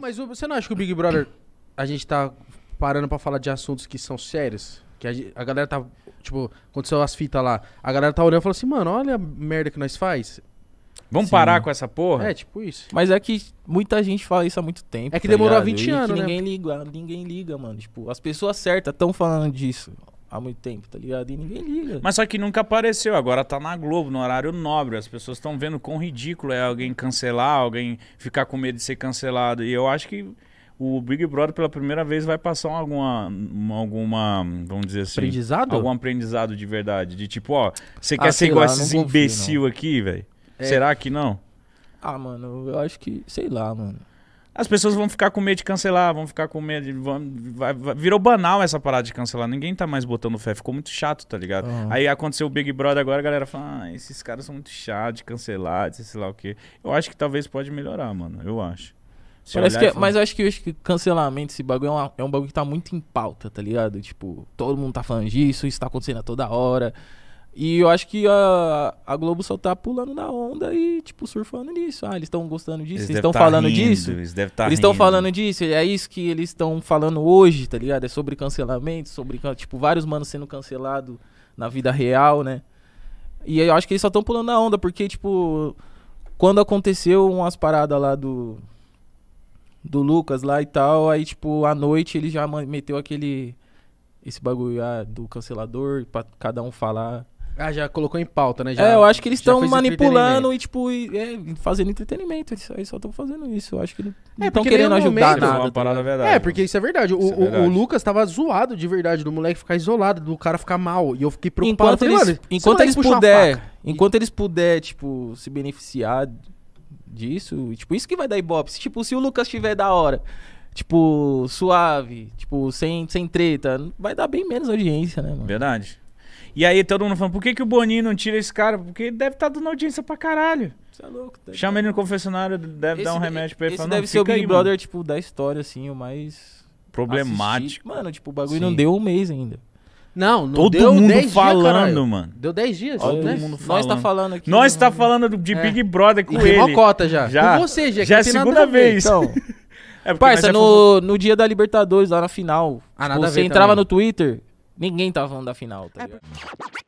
mas você não acha que o Big Brother a gente tá parando para falar de assuntos que são sérios? Que a, a, galera tá, tipo, aconteceu as fitas lá, a galera tá olhando e fala assim, mano, olha a merda que nós faz. Vamos Sim. parar com essa porra? É, tipo isso. Mas é que muita gente fala isso há muito tempo. É que tá demorou ligado? 20 anos, né? Ninguém liga, ninguém liga, mano. Tipo, as pessoas certas estão falando disso há muito tempo, tá ligado? E ninguém liga. Mas só que nunca apareceu, agora tá na Globo, no horário nobre. As pessoas estão vendo quão ridículo é alguém cancelar, alguém ficar com medo de ser cancelado. E eu acho que o Big Brother pela primeira vez vai passar alguma, alguma vamos dizer assim... Aprendizado? Algum aprendizado de verdade. De tipo, ó, você ah, quer ah, ser igual lá, a esses imbecil confio, aqui, velho? É... Será que não? Ah, mano, eu acho que... Sei lá, mano. As pessoas vão ficar com medo de cancelar, vão ficar com medo de. Vão, vai, vai, virou banal essa parada de cancelar. Ninguém tá mais botando fé. Ficou muito chato, tá ligado? Uhum. Aí aconteceu o Big Brother agora, a galera fala: ah, esses caras são muito chatos de cancelar, de sei lá o quê. Eu acho que talvez pode melhorar, mano. Eu acho. Parece que, é, mas eu acho que, eu acho que cancelamento, esse bagulho é, uma, é, um bagulho que tá muito em pauta, tá ligado? Tipo, todo mundo tá falando disso, isso tá acontecendo a toda hora. E eu acho que a, a Globo só tá pulando na onda e, tipo, surfando nisso. Ah, eles estão gostando disso, eles estão tá falando rindo, disso. Eles tá estão falando disso, é isso que eles estão falando hoje, tá ligado? É sobre cancelamento, sobre, tipo, vários manos sendo cancelados na vida real, né? E eu acho que eles só estão pulando na onda, porque, tipo, quando aconteceu umas paradas lá do. Do Lucas lá e tal, aí, tipo, à noite ele já meteu aquele. Esse bagulho ah, do cancelador, pra cada um falar ah, já colocou em pauta, né? Já, é, eu acho que eles estão manipulando e, tipo, e, é, fazendo entretenimento. Eles, só estão fazendo isso. Eu acho que eles é, estão querendo ajudar nada. É uma tá parada verdade, é, porque isso é verdade. O, é verdade. O, o, Lucas tava zoado de verdade, do moleque ficar isolado, do cara ficar mal. E eu fiquei preocupado. Enquanto falei, eles, enquanto eles puder, enquanto eles puder, tipo, se beneficiar disso, tipo, isso que vai dar ibope. Tipo, se o Lucas tiver da hora tipo, suave, tipo, sem, sem treta, vai dar bem menos audiência, né, mano? Verdade. E aí todo mundo falando, por que, que o Boninho não tira esse cara? Porque ele deve estar tá dando audiência pra caralho. Você é louco. Deve... Chama tá ele no confessionário, deve esse dar um remédio pra ele. falar, deve ser o Big aí, Brother, mano. tipo, da história, assim, o mais... Problemático. Assistido. Mano, tipo, o bagulho Sim. não deu um mês ainda. Não, não Todo deu mundo 10 falando, dias, mano. Deu 10 dias. Todo né? mundo falando. Nós tá falando aqui. Nós tá falando de é. Big é. Brother com e ele. cota já. já. Com você, já. Já é a segunda vez. Então... é Parça, no, no dia da Libertadores, lá na final, ah, tipo, você entrava também. no Twitter, Ninguém tá falando da final, tá é ligado? É...